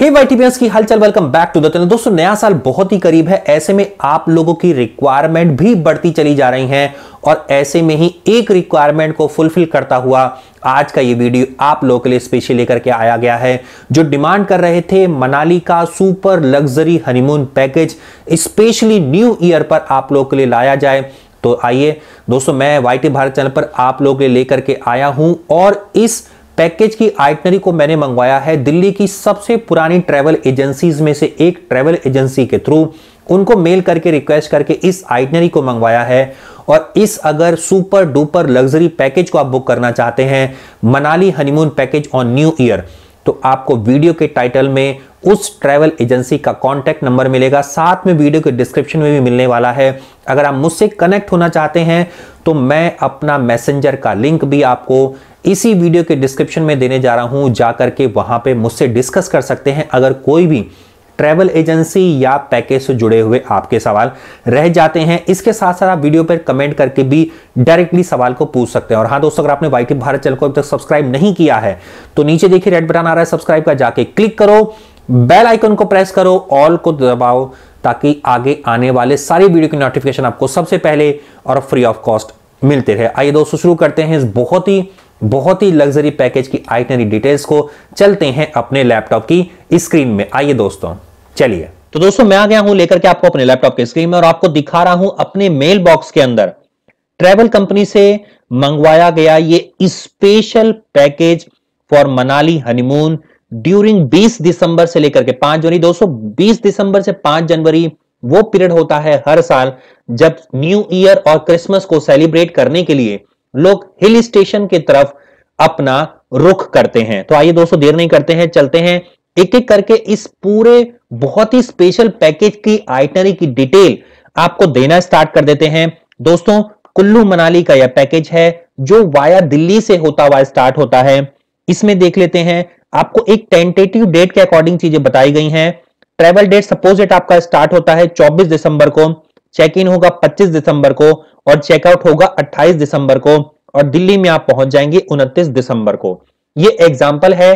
हे वाइटिबियंस की हलचल welcome back to the channel दोस्तों नया साल बहुत ही करीब है ऐसे में आप लोगों की रिक्वायरमेंट भी बढ़ती चली जा रही हैं और ऐसे में ही एक रिक्वायरमेंट को फुलफिल करता हुआ आज का ये वीडियो आप लोगों के लिए स्पेशल लेकर के आया गया है जो डिमांड कर रहे थे मनाली का super luxury honeymoon package specially New Year पर आप लोगों के लिए लाया जाए तो आइए दोस्तों मैं वाई भारत चैनल पर आप लोगों के लिए लेकर के आया हूं और इस पैकेज की आइटनरी को मैंने मंगवाया है दिल्ली की सबसे पुरानी ट्रैवल एजेंसीज में से एक ट्रैवल एजेंसी के थ्रू उनको मेल करके रिक्वेस्ट करके इस आइटनरी को मंगवाया है और इस अगर सुपर डुपर लग्जरी पैकेज को आप बुक करना चाहते हैं Manali honeymoon package on New Year तो आपको वीडियो के टाइटल में उस ट्रैवल एजेंसी का कॉन्टैक्ट नंबर मिलेगा साथ में वीडियो के डिस्क्रिप्शन में भी मिलने वाला है अगर आप मुझसे कनेक्ट होना चाहते हैं तो मैं अपना मैसेंजर का लिंक भी आपको इसी वीडियो के डिस्क्रिप्शन में देने जा रहा हूं जाकर के वहां पे मुझसे डिस्कस कर सकते हैं अगर कोई भी ट्रैवल एजेंसी या पैकेज से जुड़े हुए आपके सवाल रह जाते हैं इसके साथ साथ आप वीडियो पर कमेंट करके भी डायरेक्टली सवाल को पूछ सकते हैं और हाँ दोस्तों अगर आपने वाई भारत चैनल को अभी तक सब्सक्राइब नहीं किया है तो नीचे देखिए रेड बटन आ रहा है सब्सक्राइब का जाके क्लिक करो बेल आइकन को प्रेस करो ऑल को दबाओ ताकि आगे आने वाले सारी वीडियो की नोटिफिकेशन आपको सबसे पहले और फ्री ऑफ कॉस्ट मिलते रहे आइए दोस्तों शुरू करते हैं इस बहुत ही बहुत ही लग्जरी पैकेज की आइटनरी डिटेल्स को चलते हैं अपने लैपटॉप की स्क्रीन में आइए दोस्तों चलिए तो दोस्तों मैं आ गया हूं लेकर के आपको अपने लैपटॉप के स्क्रीन में और आपको दिखा रहा हूं अपने मेल बॉक्स के अंदर ट्रेवल कंपनी से मंगवाया गया ये special package for Manali honeymoon during 20 दिसंबर से लेकर के 5 जनवरी दोस्तों 20 दिसंबर से 5 जनवरी वो पीरियड होता है हर साल जब न्यू ईयर और क्रिसमस को सेलिब्रेट करने के लिए लोग हिल स्टेशन की तरफ अपना रुख करते हैं तो आइए दोस्तों देर नहीं करते हैं चलते हैं एक एक करके इस पूरे बहुत ही स्पेशल पैकेज की आइटनरी की डिटेल आपको देना स्टार्ट कर देते हैं दोस्तों कुल्लू मनाली का यह पैकेज है जो वाया दिल्ली से होता हुआ स्टार्ट होता है इसमें देख लेते हैं आपको एक टेंटेटिव डेट के अकॉर्डिंग चीजें बताई गई हैं ट्रेवल डेट सपोज डेट आपका स्टार्ट होता है 24 दिसंबर को चेक इन होगा 25 दिसंबर को और चेकआउट होगा 28 दिसंबर को और दिल्ली में आप पहुंच जाएंगे 29 दिसंबर को ये एग्जाम्पल है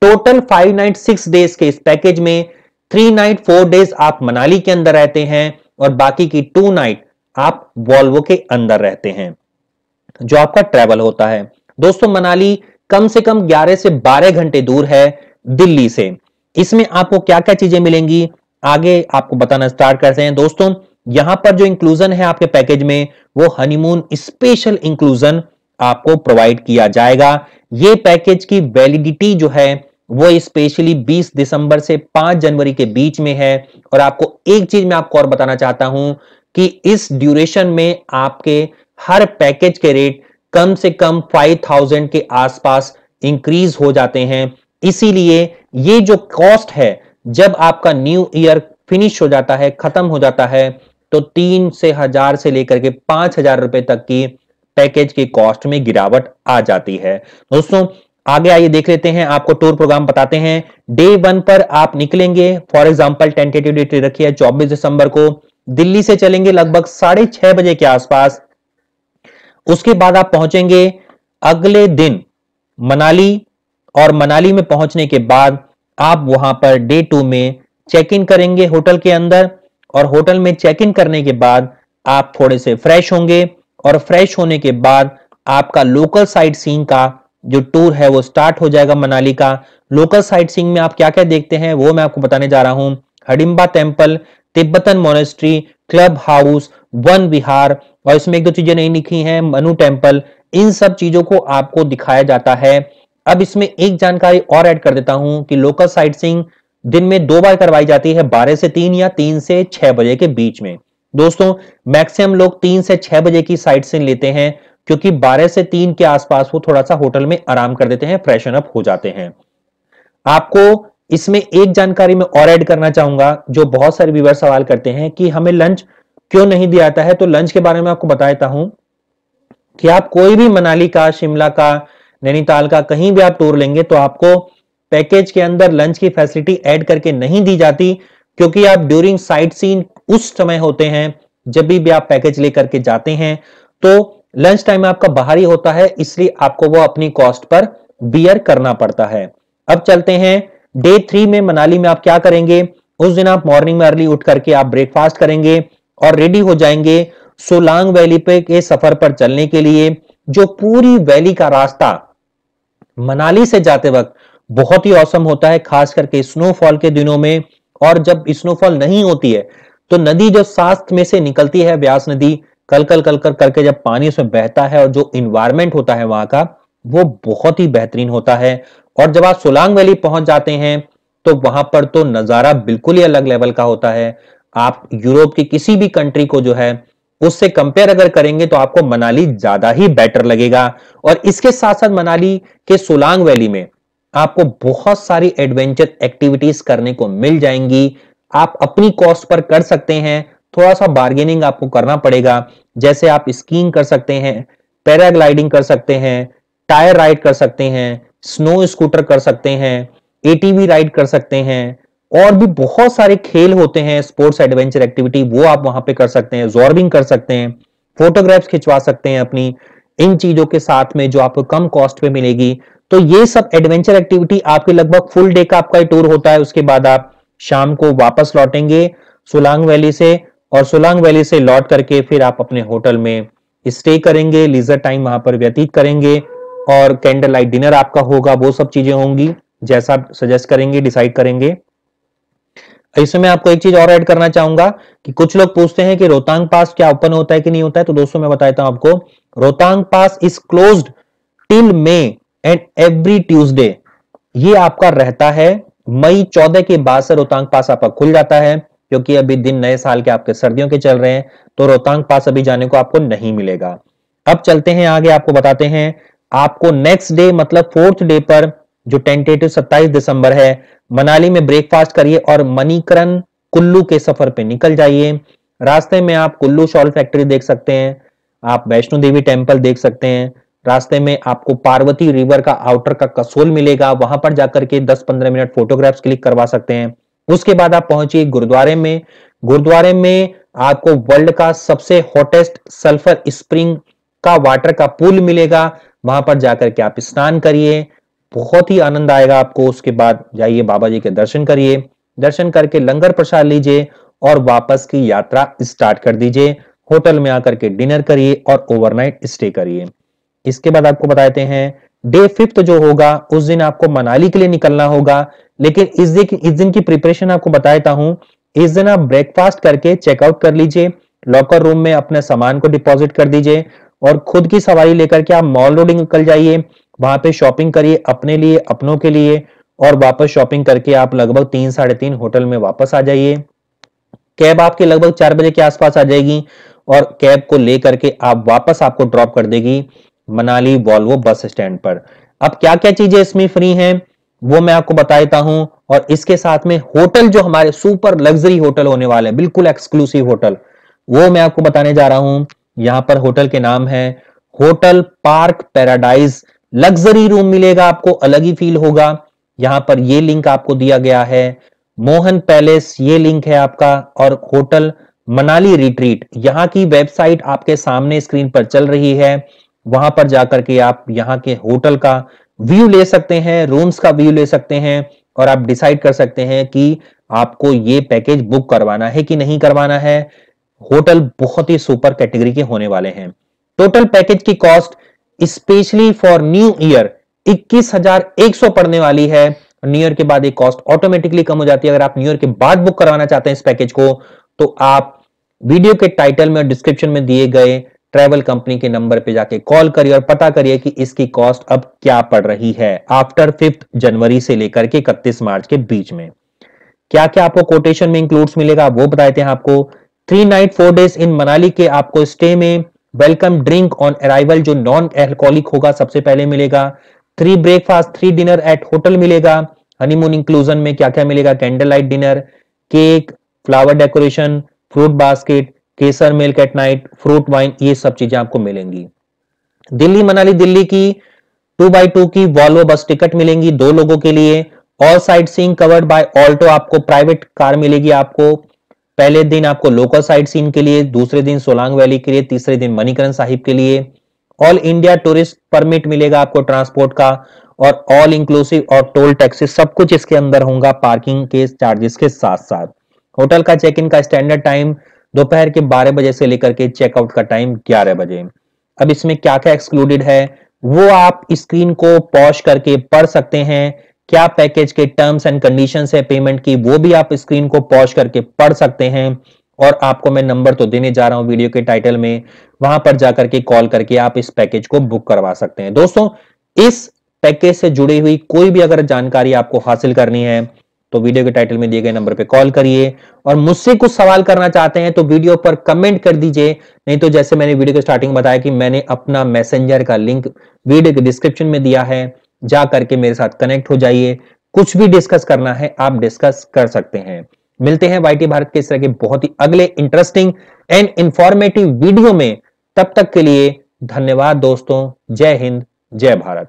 total five night six days के इस पैकेज में थ्री नाइट फोर डेज आप मनाली के अंदर रहते हैं और बाकी की टू नाइट आप वॉल्वो के अंदर रहते हैं जो आपका ट्रेवल होता है दोस्तों मनाली कम से कम 11 से 12 घंटे दूर है दिल्ली से इसमें आपको क्या क्या चीजें मिलेंगी आगे आपको बताना स्टार्ट करते हैं दोस्तों यहां पर जो इंक्लूजन है आपके पैकेज में वो हनीमून स्पेशल इंक्लूजन आपको प्रोवाइड किया जाएगा ये पैकेज की वैलिडिटी जो है वो स्पेशली 20 दिसंबर से 5 जनवरी के बीच में है और आपको एक चीज मैं आपको और बताना चाहता हूं कि इस ड्यूरेशन में आपके हर पैकेज के रेट कम से कम 5000 के आसपास इंक्रीज हो जाते हैं इसीलिए ये जो कॉस्ट है जब आपका न्यू ईयर फिनिश हो जाता है खत्म हो जाता है तो तीन से हजार से लेकर के पांच हजार रुपए तक की पैकेज के कॉस्ट में गिरावट आ जाती है दोस्तों आगे आइए देख लेते हैं आपको टूर प्रोग्राम बताते हैं डे वन पर आप निकलेंगे फॉर एग्जाम्पल टेंटेटिव डेट रखी है चौबीस दिसंबर को दिल्ली से चलेंगे लगभग साढ़े छह बजे के आसपास उसके बाद आप पहुंचेंगे अगले दिन मनाली और मनाली में पहुंचने के बाद आप वहां पर डे टू में चेक इन करेंगे होटल के अंदर और होटल में चेक इन करने के बाद आप थोड़े से फ्रेश होंगे और फ्रेश होने के बाद आपका लोकल साइट सीन का जो टूर है वो स्टार्ट हो जाएगा मनाली का लोकल साइट सीन में आप क्या क्या देखते हैं वो मैं आपको बताने जा रहा हूं Hadimba temple Tibetan monastery club house Van Vihar और इसमें एक दो चीजें नहीं लिखी हैं मनु टेम्पल इन सब चीजों को आपको दिखाया जाता है अब इसमें एक जानकारी और ऐड कर देता हूं कि लोकल साइट सीइंग दिन में दो बार करवाई जाती है बारह से तीन या तीन से छह बजे के बीच में दोस्तों मैक्सिमम लोग तीन से छह बजे की साइट सीन लेते हैं क्योंकि बारह से तीन के आसपास वो थोड़ा सा होटल में आराम कर देते हैं फ्रेशन अप हो जाते हैं आपको इसमें एक जानकारी में और ऐड करना चाहूंगा जो बहुत सारे व्यूवर सवाल करते हैं कि हमें लंच क्यों नहीं दिया जाता है तो लंच के बारे में आपको बता देता हूं कि आप कोई भी मनाली का शिमला का नैनीताल का कहीं भी आप टूर लेंगे तो आपको पैकेज के अंदर लंच की फैसिलिटी ऐड करके नहीं दी जाती क्योंकि आप ड्यूरिंग साइट सीन उस समय होते हैं जब भी, भी आप पैकेज लेकर के जाते हैं तो लंच टाइम आपका बाहर ही होता है इसलिए आपको वो अपनी कॉस्ट पर बियर करना पड़ता है अब चलते हैं डे थ्री में मनाली में आप क्या करेंगे उस दिन आप मॉर्निंग में अर्ली उठ करके आप ब्रेकफास्ट करेंगे और रेडी हो जाएंगे सोलांग वैली पे के सफर पर चलने के लिए जो पूरी वैली का रास्ता मनाली से जाते वक्त बहुत ही औसम होता है खास करके स्नोफॉल के दिनों में और जब स्नोफॉल नहीं होती है तो नदी जो शास्त्र में से निकलती है व्यास नदी कल कल कल कर करके जब पानी उसमें बहता है और जो इन्वायरमेंट होता है वहां का वो बहुत ही बेहतरीन होता है और जब आप सोलांग वैली पहुंच जाते हैं तो वहां पर तो नजारा बिल्कुल ही अलग लेवल का होता है आप यूरोप की किसी भी कंट्री को जो है उससे कंपेयर अगर करेंगे तो आपको मनाली ज्यादा ही बेटर लगेगा और इसके साथ साथ मनाली के सोलांग वैली में आपको बहुत सारी एडवेंचर एक्टिविटीज करने को मिल जाएंगी आप अपनी कॉस्ट पर कर सकते हैं थोड़ा सा बार्गेनिंग आपको करना पड़ेगा जैसे आप स्कीइंग कर सकते हैं पैराग्लाइडिंग कर सकते हैं टायर राइड कर सकते हैं स्नो स्कूटर कर सकते हैं एटीवी राइड कर सकते हैं और भी बहुत सारे खेल होते हैं स्पोर्ट्स एडवेंचर एक्टिविटी वो आप वहां पे कर सकते हैं जॉर्बिंग कर सकते हैं फोटोग्राफ्स खिंचवा सकते हैं अपनी इन चीजों के साथ में जो आपको कम कॉस्ट पे मिलेगी तो ये सब एडवेंचर एक्टिविटी आपके लगभग फुल डे का आपका टूर होता है उसके बाद आप शाम को वापस लौटेंगे सोलांग वैली से और सोलांग वैली से लौट करके फिर आप अपने होटल में स्टे करेंगे लीजर टाइम वहां पर व्यतीत करेंगे और कैंडल लाइट डिनर आपका होगा वो सब चीजें होंगी जैसा आप सजेस्ट करेंगे डिसाइड करेंगे इसमें मैं आपको एक चीज और ऐड करना चाहूंगा कि कुछ लोग पूछते हैं कि रोहतांग पास क्या ओपन होता है कि नहीं होता है तो दोस्तों मैं बताता हूं आपको Rohtang pass is close till May and every Tuesday ये आपका रहता है मई चौदह के बाद से रोहतांग पास आपका खुल जाता है क्योंकि अभी दिन नए साल के आपके सर्दियों के चल रहे हैं तो रोहतांग पास अभी जाने को आपको नहीं मिलेगा अब चलते हैं आगे आपको बताते हैं आपको नेक्स्ट डे मतलब फोर्थ डे पर जो टेंटेटिव 27 दिसंबर है मनाली में ब्रेकफास्ट करिए और मनीकरण कुल्लू के सफर पे निकल जाइए रास्ते में आप कुल्लू शॉल फैक्ट्री देख सकते हैं आप वैष्णो देवी टेम्पल देख सकते हैं रास्ते में आपको पार्वती रिवर का आउटर का कसोल मिलेगा वहां पर जाकर के 10-15 मिनट फोटोग्राफ्स क्लिक करवा सकते हैं उसके बाद आप पहुंचिए गुरुद्वारे में गुरुद्वारे में आपको वर्ल्ड का सबसे हॉटेस्ट सल्फर स्प्रिंग का वाटर का पूल मिलेगा वहां पर जाकर के आप स्नान करिए बहुत ही आनंद आएगा आपको उसके बाद जाइए बाबा जी के दर्शन करिए दर्शन करके लंगर प्रसाद लीजिए और वापस की यात्रा स्टार्ट कर दीजिए होटल में आकर के डिनर करिए और ओवरनाइट स्टे करिए इसके बाद आपको बताते हैं डे फिफ्थ जो होगा उस दिन आपको मनाली के लिए निकलना होगा लेकिन इस दिन इस दिन की प्रिपरेशन आपको बताता हूं इस दिन आप ब्रेकफास्ट करके चेकआउट कर लीजिए लॉकर रूम में अपने सामान को डिपॉजिट कर दीजिए और खुद की सवारी लेकर के आप मॉल रोडिंग निकल जाइए वहां पे शॉपिंग करिए अपने लिए अपनों के लिए और वापस शॉपिंग करके आप लगभग तीन साढ़े तीन होटल में वापस आ जाइए कैब आपके लगभग चार बजे के आसपास आ जाएगी और कैब को लेकर के आप वापस आपको ड्रॉप कर देगी मनाली वॉल्वो बस स्टैंड पर अब क्या क्या चीजें इसमें फ्री हैं वो मैं आपको बता देता हूं और इसके साथ में होटल जो हमारे सुपर लग्जरी होटल होने वाले हैं बिल्कुल एक्सक्लूसिव होटल वो मैं आपको बताने जा रहा हूं यहां पर होटल के नाम है hotel park paradise luxury room मिलेगा आपको अलग ही फील होगा यहां पर ये लिंक आपको दिया गया है मोहन पैलेस ये लिंक है आपका और होटल मनाली रिट्रीट यहां की वेबसाइट आपके सामने स्क्रीन पर चल रही है वहां पर जाकर के आप यहाँ के होटल का व्यू ले सकते हैं रूम्स का व्यू ले सकते हैं और आप डिसाइड कर सकते हैं कि आपको ये पैकेज बुक करवाना है कि नहीं करवाना है होटल बहुत ही सुपर कैटेगरी के होने वाले हैं टोटल पैकेज की cost specially for new year 21,100 पड़ने वाली है न्यू ईयर के बाद ये कॉस्ट ऑटोमेटिकली कम हो जाती है अगर आप न्यू ईयर के बाद बुक करवाना चाहते हैं इस पैकेज को तो आप वीडियो के टाइटल में और डिस्क्रिप्शन में दिए गए ट्रेवल कंपनी के नंबर पे जाके कॉल करिए और पता करिए कि इसकी कॉस्ट अब क्या पड़ रही है आफ्टर फिफ्थ जनवरी से लेकर के इकतीस मार्च के बीच में क्या क्या आपको कोटेशन में इंक्लूड्स मिलेगा वो बताते हैं आपको three night four days in Manali के आपको स्टे में वेलकम ड्रिंक ऑन अराइवल जो नॉन एल्कोहलिक होगा सबसे पहले मिलेगा three breakfast three dinner at hotel मिलेगा हनीमून इंक्लूजन में क्या क्या मिलेगा candle light dinner cake flower decoration fruit basket केसर milk at night fruit wine ये सब चीजें आपको मिलेंगी दिल्ली मनाली दिल्ली की टू बाई टू की वॉल्वो बस टिकट मिलेंगी दो लोगों के लिए all side scene covered by Alto आपको प्राइवेट कार मिलेगी आपको पहले दिन आपको लोकल साइड सीन के लिए दूसरे दिन सोलांग वैली के लिए तीसरे दिन मणिकरण साहिब के लिए ऑल इंडिया टूरिस्ट परमिट मिलेगा आपको ट्रांसपोर्ट का और ऑल इंक्लूसिव और टोल टैक्सी सब कुछ इसके अंदर होगा पार्किंग के चार्जेस के साथ साथ होटल का चेक इन का स्टैंडर्ड टाइम दोपहर के 12 बजे से लेकर के चेकआउट का टाइम 11 बजे अब इसमें क्या क्या एक्सक्लूडेड है वो आप स्क्रीन को पॉज करके पढ़ सकते हैं क्या पैकेज के टर्म्स एंड कंडीशंस है पेमेंट की वो भी आप स्क्रीन को पॉज करके पढ़ सकते हैं और आपको मैं नंबर तो देने जा रहा हूं वीडियो के टाइटल में वहां पर जाकर के कॉल करके आप इस पैकेज को बुक करवा सकते हैं दोस्तों इस पैकेज से जुड़ी हुई कोई भी अगर जानकारी आपको हासिल करनी है तो वीडियो के टाइटल में दिए गए नंबर पे कॉल करिए और मुझसे कुछ सवाल करना चाहते हैं तो वीडियो पर कमेंट कर दीजिए नहीं तो जैसे मैंने वीडियो के स्टार्टिंग में बताया कि मैंने अपना मैसेंजर का लिंक वीडियो के डिस्क्रिप्शन में दिया है जा करके मेरे साथ कनेक्ट हो जाइए कुछ भी डिस्कस करना है आप डिस्कस कर सकते हैं मिलते हैं वाई भारत के इस तरह के बहुत ही अगले इंटरेस्टिंग एंड इंफॉर्मेटिव वीडियो में तब तक के लिए धन्यवाद दोस्तों जय हिंद जय भारत